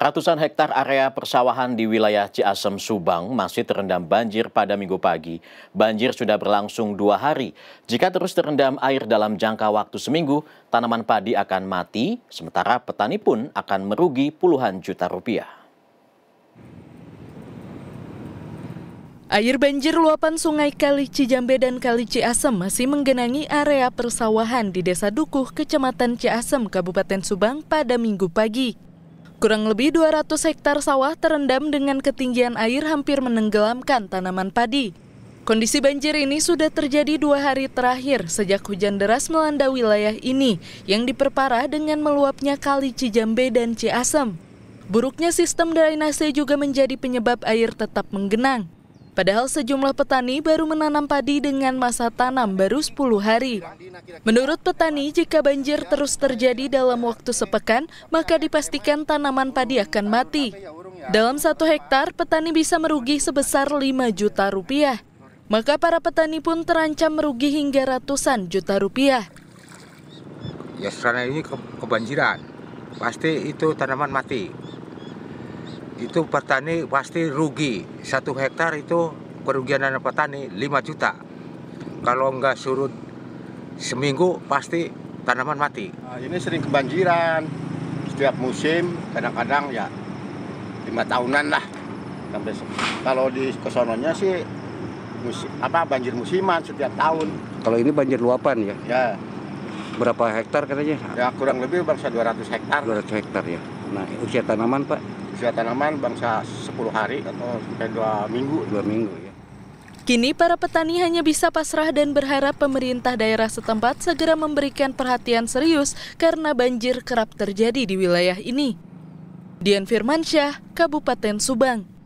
Ratusan hektar area persawahan di wilayah Ciasem, Subang masih terendam banjir pada minggu pagi. Banjir sudah berlangsung dua hari. Jika terus terendam air dalam jangka waktu seminggu, tanaman padi akan mati, sementara petani pun akan merugi puluhan juta rupiah. Air banjir luapan sungai Kali Cijambe dan Kali Ciasem masih menggenangi area persawahan di Desa Dukuh, Kecamatan Ciasem, Kabupaten Subang pada minggu pagi. Kurang lebih 200 hektar sawah terendam dengan ketinggian air hampir menenggelamkan tanaman padi. Kondisi banjir ini sudah terjadi dua hari terakhir sejak hujan deras melanda wilayah ini yang diperparah dengan meluapnya kali Cijambe dan Ciasem. Buruknya sistem drainase juga menjadi penyebab air tetap menggenang. Padahal sejumlah petani baru menanam padi dengan masa tanam baru 10 hari. Menurut petani, jika banjir terus terjadi dalam waktu sepekan, maka dipastikan tanaman padi akan mati. Dalam satu hektar, petani bisa merugi sebesar 5 juta rupiah. Maka para petani pun terancam merugi hingga ratusan juta rupiah. Ya karena ini kebanjiran, pasti itu tanaman mati itu petani pasti rugi satu hektar itu kerugian anak petani 5 juta kalau nggak surut seminggu pasti tanaman mati nah, ini sering kebanjiran setiap musim kadang-kadang ya lima tahunan lah sampai kalau di kesononya sih musim, apa banjir musiman setiap tahun kalau ini banjir luapan ya ya berapa hektar katanya ya kurang lebih bangsa 200 hektar 200 hektar ya nah usia tanaman pak usia tanaman bangsa 10 hari atau sampai 2 minggu. 2 minggu ya. Kini para petani hanya bisa pasrah dan berharap pemerintah daerah setempat segera memberikan perhatian serius karena banjir kerap terjadi di wilayah ini. Dian Firmansyah, Kabupaten Subang.